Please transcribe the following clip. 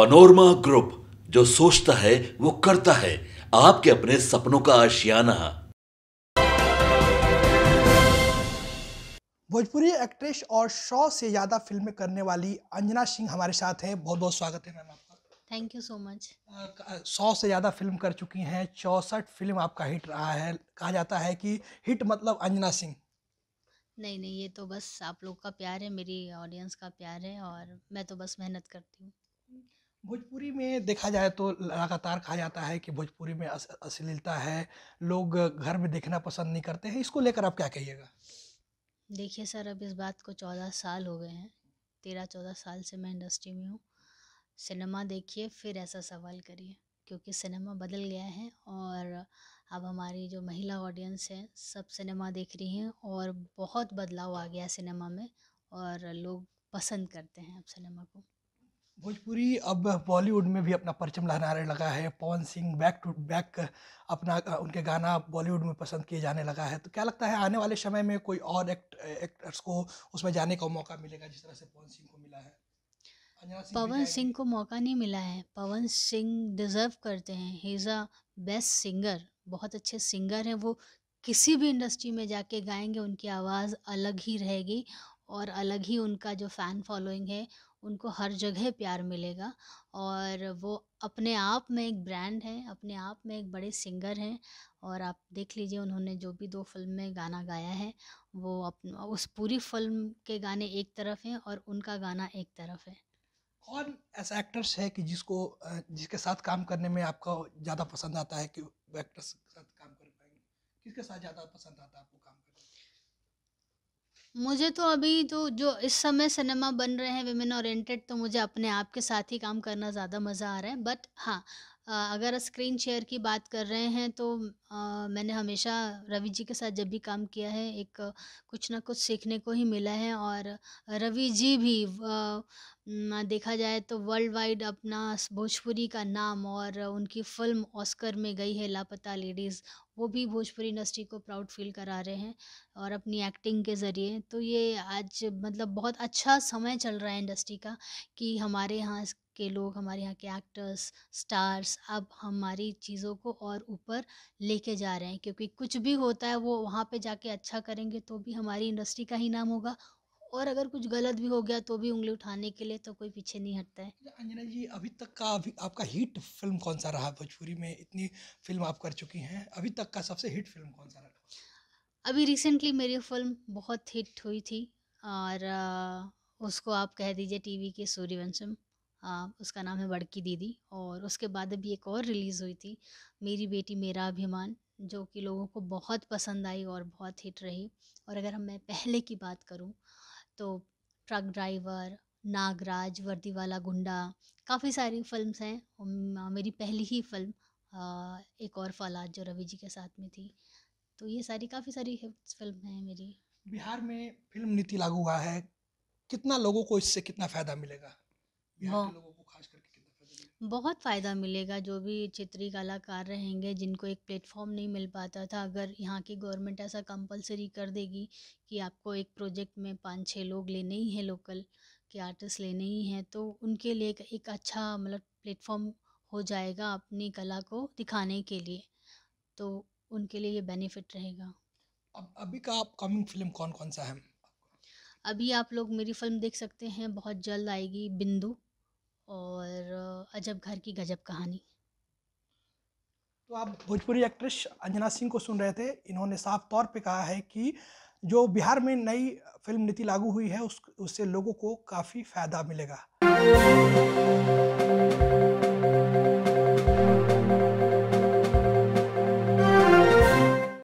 panorama group जो सोचता है वो करता है आपके अपने सपनों का आशियाना भोजपुरी एक्ट्रेस और सौ से ज़्यादा फिल्में करने वाली अंजना सिंह हमारे साथ है बहुत बहुत स्वागत है मैम आपका थैंक यू सो मच सौ से ज़्यादा फिल्म कर चुकी हैं चौसठ फिल्म आपका हिट रहा है कहा जाता है कि हिट मतलब अंजना सिंह नहीं नहीं ये तो बस आप लोग का प्यार है मेरी ऑडियंस का प्यार है और मैं तो बस मेहनत करती हूँ भोजपुरी में देखा जाए तो लगातार कहा जाता है कि भोजपुरी में अस, अश्लीलता है लोग घर में देखना पसंद नहीं करते हैं इसको लेकर आप क्या कहिएगा देखिए सर अब इस बात को चौदह साल हो गए हैं तेरह चौदह साल से मैं इंडस्ट्री में हूँ सिनेमा देखिए फिर ऐसा सवाल करिए क्योंकि सिनेमा बदल गया है और अब हमारी जो महिला ऑडियंस है सब सिनेमा देख रही हैं और बहुत बदलाव आ गया है सिनेमा में और लोग पसंद करते हैं अब सिनेमा को भोजपुरी अब बॉलीवुड में भी अपना परचम लहराने लगा है Pawan Singh back to back अपना उनके गाना बॉलीवुड में पसंद किए जाने लगा है तो क्या लगता है आने वाले समय में कोई और एक्ट एक्टर्स को उसमें जाने का मौका मिलेगा जिस तरह से पवन सिंह को मिला है पवन सिंह को मौका नहीं मिला है पवन सिंह डिज़र्व करते हैं he is a best singer बहुत अच्छे सिंगर हैं वो किसी भी इंडस्ट्री में जाके गाएंगे उनकी आवाज़ अलग ही रहेगी और अलग ही उनका जो फ़ैन फॉलोइंग है उनको हर जगह प्यार मिलेगा और वो अपने आप में एक ब्रांड है अपने आप में एक बड़े सिंगर हैं और आप देख लीजिए उन्होंने जो भी दो फिल्म में गाना गाया है वो अप उस पूरी फिल्म के गाने एक तरफ हैं और उनका गाना एक तरफ है कौन ऐसा एक्टर्स है कि जिसको जिसके साथ काम करने में आपका ज़्यादा पसंद आता है कि एक्टर्स के साथ काम कर पाएंगे किसके साथ ज़्यादा पसंद आता है आपको काम मुझे तो अभी तो जो इस समय सिनेमा बन रहे हैं विमेन ओरिएंटेड तो मुझे अपने आप के साथ ही काम करना ज़्यादा मज़ा आ रहा है बट हाँ अगर स्क्रीन शेयर की बात कर रहे हैं तो मैंने हमेशा रवि जी के साथ जब भी काम किया है एक कुछ ना कुछ सीखने को ही मिला है और रवि जी भी देखा जाए तो वर्ल्ड वाइड अपना भोजपुरी का नाम और उनकी फिल्म ऑस्कर में गई है लापता लेडीज़ वो भी भोजपुरी इंडस्ट्री को प्राउड फील करा रहे हैं और अपनी एक्टिंग के ज़रिए तो ये आज मतलब बहुत अच्छा समय चल रहा है इंडस्ट्री का कि हमारे यहाँ के लोग हमारे यहाँ के एक्टर्स स्टार्स अब हमारी चीज़ों को और ऊपर लेके जा रहे हैं क्योंकि कुछ भी होता है वो वहाँ पे जाके अच्छा करेंगे तो भी हमारी इंडस्ट्री का ही नाम होगा और अगर कुछ गलत भी हो गया तो भी उंगली उठाने के लिए तो कोई पीछे नहीं हटता है अच्छा, अंजना जी अभी तक का अभी आपका हिट फिल्म कौन सा रहा भोजपुरी में इतनी फिल्म आप कर चुकी हैं अभी तक का सबसे हिट फिल्म कौन सा रहा अभी रिसेंटली मेरी फिल्म बहुत हिट हुई थी और उसको आप कह दीजिए टीवी के सूर्यवंशम उसका नाम है बड़की दीदी और उसके बाद अभी एक और रिलीज़ हुई थी मेरी बेटी मेरा अभिमान जो कि लोगों को बहुत पसंद आई और बहुत हिट रही और अगर हम मैं पहले की बात करूँ तो ट्रक ड्राइवर नागराज वर्दीवाला गुंडा काफ़ी सारी फिल्म्स हैं मेरी पहली ही फिल्म एक और फलाद जो रवि जी के साथ में थी तो ये सारी काफ़ी सारी हिट्स फिल्म हैं मेरी बिहार में फिल्म नीति लागू हुआ है कितना लोगों को इससे कितना फ़ायदा मिलेगा बहुत फ़ायदा मिलेगा जो भी क्षेत्रीय कलाकार रहेंगे जिनको एक प्लेटफॉर्म नहीं मिल पाता था अगर यहाँ की गवर्नमेंट ऐसा कंपलसरी कर देगी कि आपको एक प्रोजेक्ट में पाँच छः लोग लेने ही हैं लोकल के आर्टिस्ट लेने ही हैं तो उनके लिए एक अच्छा मतलब प्लेटफॉर्म हो जाएगा अपनी कला को दिखाने के लिए तो उनके लिए ये बेनिफिट रहेगा अब अभी का अपकमिंग फिल्म कौन कौन सा है अभी आप लोग मेरी फिल्म देख सकते हैं बहुत जल्द आएगी बिंदु और अजब घर की गजब कहानी तो आप भोजपुरी एक्ट्रेस अंजना सिंह को सुन रहे थे इन्होंने साफ तौर पे कहा है कि जो बिहार में नई फिल्म नीति लागू हुई है उस उससे लोगों को काफ़ी फायदा मिलेगा